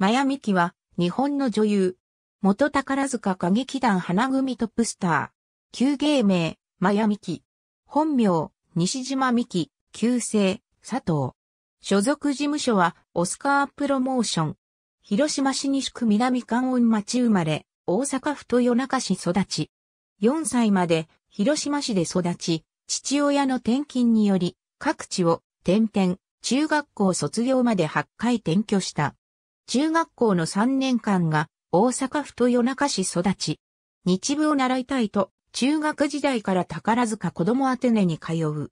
マヤミキは、日本の女優。元宝塚歌劇団花組トップスター。旧芸名、マヤミキ。本名、西島美キ、旧姓、佐藤。所属事務所は、オスカープロモーション。広島市西区南関音町生まれ、大阪府豊中市育ち。4歳まで、広島市で育ち、父親の転勤により、各地を、転々、中学校卒業まで8回転居した。中学校の3年間が大阪府豊中市育ち。日舞を習いたいと、中学時代から宝塚子供アテネに通う。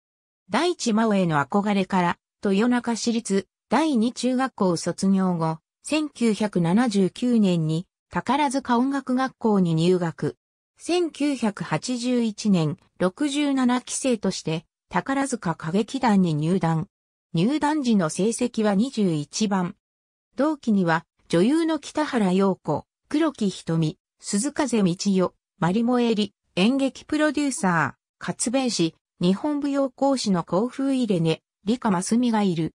第一真央への憧れから、豊中市立第二中学校卒業後、1979年に宝塚音楽学校に入学。1981年67期生として宝塚歌劇団に入団。入団時の成績は21番、同期には、女優の北原陽子、黒木瞳、鈴風道代、マリモエリ、演劇プロデューサー、活弁士、日本舞踊講師の甲風入れね、理科真澄がいる。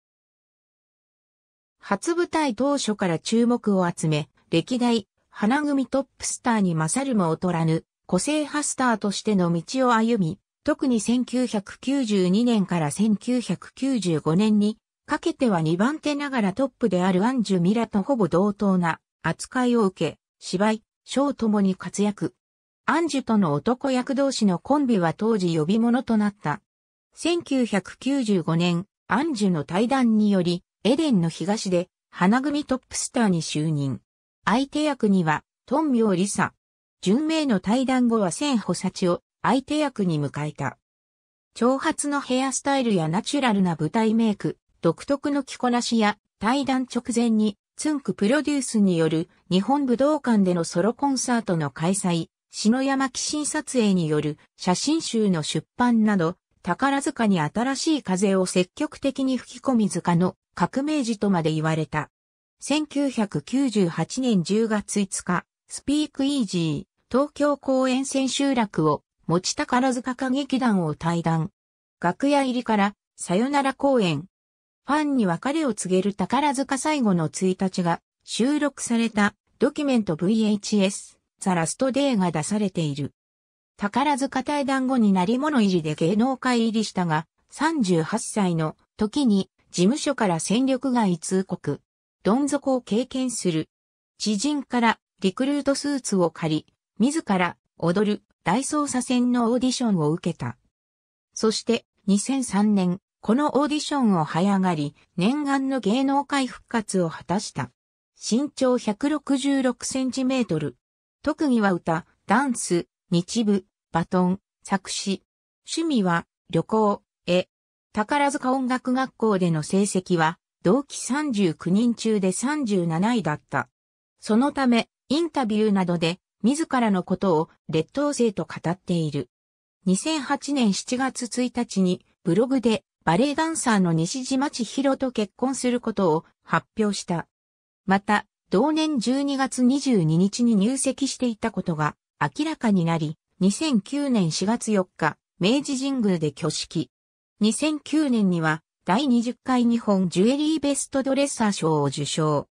初舞台当初から注目を集め、歴代、花組トップスターに勝るも劣らぬ、個性派スターとしての道を歩み、特に1992年から1995年にかけては2番手ながらトップであるアンジュ・ミラとほぼ同等な扱いを受け、芝居、ショーともに活躍。アンジュとの男役同士のコンビは当時呼び物となった。1995年、アンジュの対談により、エデンの東で、花組トップスターに就任。相手役には、トンミョリサ。純明の対談後は千穂幸を相手役に迎えた。長髪のヘアスタイルやナチュラルな舞台メイク、独特の着こなしや対談直前にツンクプロデュースによる日本武道館でのソロコンサートの開催、篠山紀信撮影による写真集の出版など、宝塚に新しい風を積極的に吹き込み塚の革命児とまで言われた。1998年10月5日、スピークイージー、東京公演千秋楽を、持ち宝塚歌劇団を対談。楽屋入りから、さよなら公演、ファンに別れを告げる宝塚最後の1日が収録されたドキュメント VHS ザラストデーが出されている。宝塚対談後になり物入りで芸能界入りしたが、38歳の時に事務所から戦力外通告、どん底を経験する。知人からリクルートスーツを借り、自ら踊る大捜査線のオーディションを受けた。そして2003年、このオーディションを早上がり、念願の芸能界復活を果たした。身長166センチメートル。特技は歌、ダンス、日舞、バトン、作詞。趣味は旅行、絵。宝塚音楽学校での成績は、同期39人中で37位だった。そのため、インタビューなどで、自らのことを劣等生と語っている。2008年7月1日にブログでバレエダンサーの西島千尋と結婚することを発表した。また、同年12月22日に入籍していたことが明らかになり、2009年4月4日、明治神宮で挙式。2009年には、第20回日本ジュエリーベストドレッサー賞を受賞。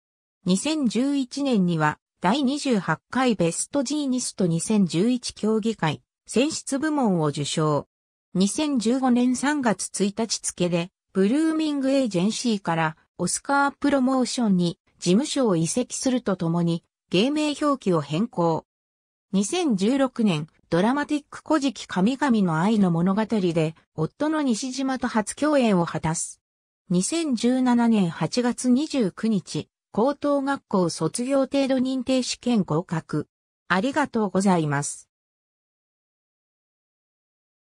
2011年には、第28回ベストジーニスト2011競技会、選出部門を受賞。2015年3月1日付で、ブルーミングエージェンシーからオスカープロモーションに事務所を移籍するとともに、芸名表記を変更。2016年、ドラマティック古事記神々の愛の物語で、夫の西島と初共演を果たす。2017年8月29日、高等学校卒業程度認定試験合格。ありがとうございます。